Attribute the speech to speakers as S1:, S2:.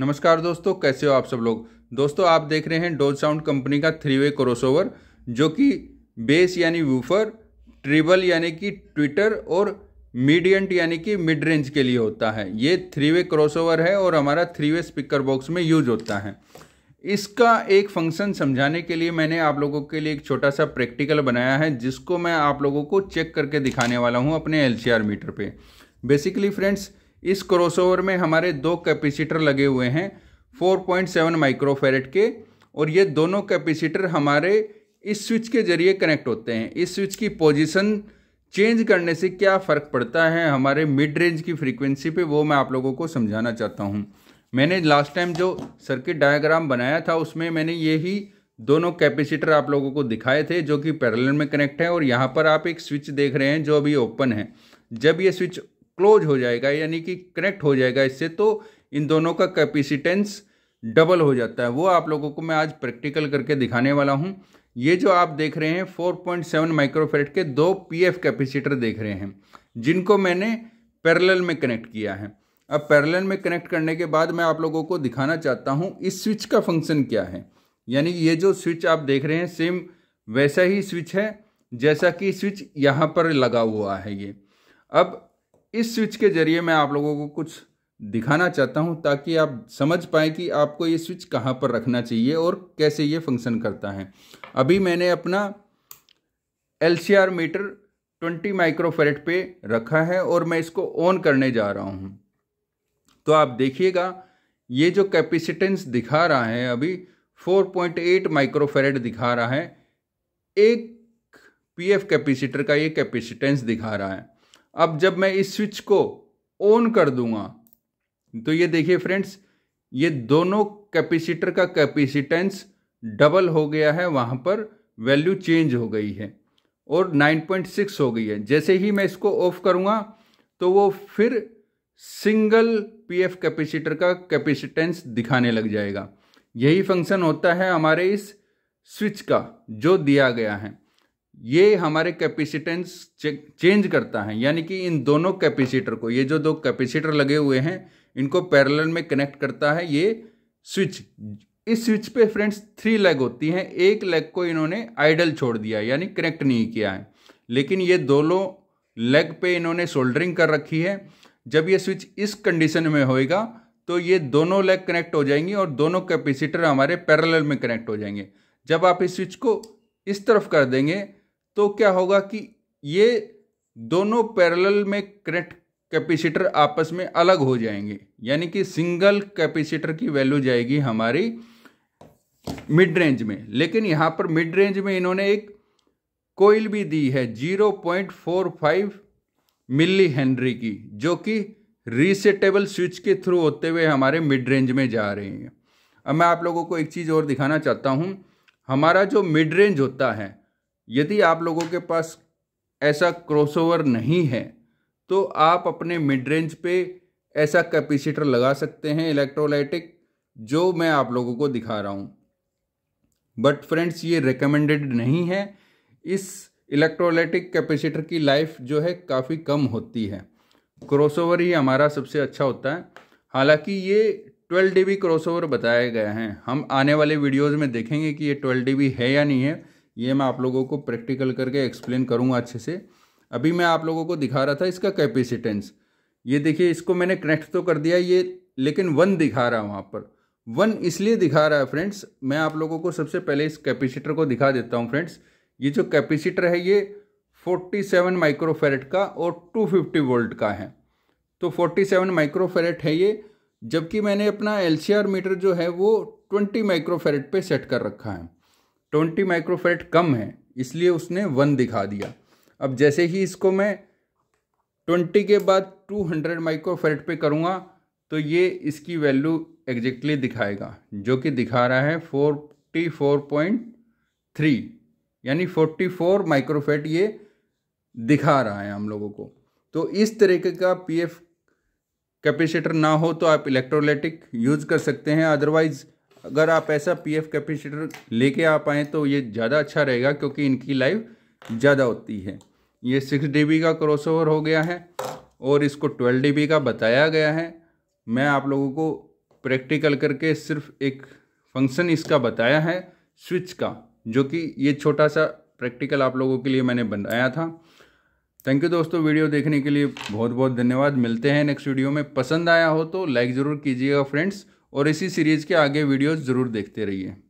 S1: नमस्कार दोस्तों कैसे हो आप सब लोग दोस्तों आप देख रहे हैं डोज साउंड कंपनी का थ्री वे क्रोसोवर जो कि बेस यानी वूफर ट्रिबल यानी कि ट्विटर और मीडियंट यानी कि मिड रेंज के लिए होता है ये थ्री वे क्रोसोवर है और हमारा थ्री वे स्पीकर बॉक्स में यूज होता है इसका एक फंक्शन समझाने के लिए मैंने आप लोगों के लिए एक छोटा सा प्रैक्टिकल बनाया है जिसको मैं आप लोगों को चेक करके दिखाने वाला हूँ अपने एल मीटर पर बेसिकली फ्रेंड्स इस क्रॉसओवर में हमारे दो कैपेसिटर लगे हुए हैं 4.7 माइक्रोफेरेट के और ये दोनों कैपेसिटर हमारे इस स्विच के जरिए कनेक्ट होते हैं इस स्विच की पोजीशन चेंज करने से क्या फ़र्क पड़ता है हमारे मिड रेंज की फ्रीक्वेंसी पे वो मैं आप लोगों को समझाना चाहता हूँ मैंने लास्ट टाइम जो सर्किट डायग्राम बनाया था उसमें मैंने ही दोनों कैपेसिटर आप लोगों को दिखाए थे जो कि पैरेलल में कनेक्ट है और यहाँ पर आप एक स्विच देख रहे हैं जो अभी ओपन है जब ये स्विच क्लोज हो जाएगा यानी कि कनेक्ट हो जाएगा इससे तो इन दोनों का कैपेसिटेंस डबल हो जाता है वो आप लोगों को मैं आज प्रैक्टिकल करके दिखाने वाला हूँ ये जो आप देख रहे हैं 4.7 माइक्रोफेट के दो पीएफ कैपेसिटर देख रहे हैं जिनको मैंने पैरेलल में कनेक्ट किया है अब पैरेलल में कनेक्ट करने के बाद मैं आप लोगों को दिखाना चाहता हूँ इस स्विच का फंक्शन क्या है यानी ये जो स्विच आप देख रहे हैं सेम वैसा ही स्विच है जैसा कि स्विच यहाँ पर लगा हुआ है ये अब इस स्विच के जरिए मैं आप लोगों को कुछ दिखाना चाहता हूं ताकि आप समझ पाए कि आपको ये स्विच कहाँ पर रखना चाहिए और कैसे ये फंक्शन करता है अभी मैंने अपना एल मीटर 20 माइक्रोफेरेट पे रखा है और मैं इसको ऑन करने जा रहा हूं तो आप देखिएगा ये जो कैपेसिटेंस दिखा रहा है अभी 4.8 माइक्रोफेरेट दिखा रहा है एक पीएफ कैपेसिटर का ये कैपेसिटेंस दिखा रहा है अब जब मैं इस स्विच को ऑन कर दूंगा तो ये देखिए फ्रेंड्स ये दोनों कैपेसिटर का कैपेसिटेंस डबल हो गया है वहाँ पर वैल्यू चेंज हो गई है और 9.6 हो गई है जैसे ही मैं इसको ऑफ करूँगा तो वो फिर सिंगल पीएफ कैपेसिटर का कैपेसिटेंस दिखाने लग जाएगा यही फंक्शन होता है हमारे इस स्विच का जो दिया गया है ये हमारे कैपेसिटेंस चेंज करता है यानी कि इन दोनों कैपेसिटर को ये जो दो कैपेसिटर लगे हुए हैं इनको पैरेलल में कनेक्ट करता है ये स्विच इस स्विच पे फ्रेंड्स थ्री लेग होती हैं एक लेग को इन्होंने आइडल छोड़ दिया यानी कनेक्ट नहीं किया है लेकिन ये दोनों लेग पे इन्होंने सोल्डरिंग कर रखी है जब ये स्विच इस कंडीशन में होएगा तो ये दोनों लेग कनेक्ट हो जाएंगी और दोनों कैपेसिटर हमारे पैरेलल में कनेक्ट हो जाएंगे जब आप इस स्विच को इस तरफ कर देंगे तो क्या होगा कि ये दोनों पैरेलल में करंट कैपेसिटर आपस में अलग हो जाएंगे यानी कि सिंगल कैपेसिटर की वैल्यू जाएगी हमारी मिड रेंज में लेकिन यहाँ पर मिड रेंज में इन्होंने एक कोयल भी दी है 0.45 मिली हेनरी की जो कि रीसेटेबल स्विच के थ्रू होते हुए हमारे मिड रेंज में जा रहे हैं अब मैं आप लोगों को एक चीज़ और दिखाना चाहता हूँ हमारा जो मिड रेंज होता है यदि आप लोगों के पास ऐसा क्रॉसओवर नहीं है तो आप अपने मिड रेंज पे ऐसा कैपेसिटर लगा सकते हैं इलेक्ट्रोलाइटिक जो मैं आप लोगों को दिखा रहा हूँ बट फ्रेंड्स ये रिकमेंडेड नहीं है इस इलेक्ट्रोलाइटिक कैपेसिटर की लाइफ जो है काफ़ी कम होती है क्रॉसओवर ही हमारा सबसे अच्छा होता है हालांकि ये 12 डी बी क्रॉसओवर बताया गया है हम आने वाले वीडियोज़ में देखेंगे कि ये 12 डी बी है या नहीं है ये मैं आप लोगों को प्रैक्टिकल करके एक्सप्लेन करूँगा अच्छे से अभी मैं आप लोगों को दिखा रहा था इसका कैपेसिटेंस ये देखिए इसको मैंने कनेक्ट तो कर दिया ये लेकिन वन दिखा रहा है वहाँ पर वन इसलिए दिखा रहा है फ्रेंड्स मैं आप लोगों को सबसे पहले इस कैपेसिटर को दिखा देता हूँ फ्रेंड्स ये जो कैपेसिटर है ये 47 माइक्रोफेरेट का और 250 वोल्ट का है तो 47 माइक्रोफेरेट है ये जबकि मैंने अपना एल मीटर जो है वो 20 माइक्रोफेरेट पे सेट कर रखा है ट्वेंटी माइक्रोफेट कम है इसलिए उसने वन दिखा दिया अब जैसे ही इसको मैं ट्वेंटी के बाद टू हंड्रेड माइक्रोफेट पे करूँगा तो ये इसकी वैल्यू एग्जैक्टली दिखाएगा जो कि दिखा रहा है फोर्टी फोर पॉइंट थ्री यानी फोर्टी फोर माइक्रोफेट ये दिखा रहा है हम लोगों को तो इस तरीके का पीएफ कैपेसिटर ना हो तो आप इलेक्ट्रोलाइटिक यूज कर सकते हैं अदरवाइज़ अगर आप ऐसा पीएफ कैपेसिटर लेके आ पाएँ तो ये ज़्यादा अच्छा रहेगा क्योंकि इनकी लाइफ ज़्यादा होती है ये सिक्स डी का क्रॉसओवर हो गया है और इसको ट्वेल्व डी का बताया गया है मैं आप लोगों को प्रैक्टिकल करके सिर्फ एक फंक्शन इसका बताया है स्विच का जो कि ये छोटा सा प्रैक्टिकल आप लोगों के लिए मैंने बनाया था थैंक यू दोस्तों वीडियो देखने के लिए बहुत बहुत धन्यवाद मिलते हैं नेक्स्ट वीडियो में पसंद आया हो तो लाइक ज़रूर कीजिएगा फ्रेंड्स और इसी सीरीज़ के आगे वीडियोस ज़रूर देखते रहिए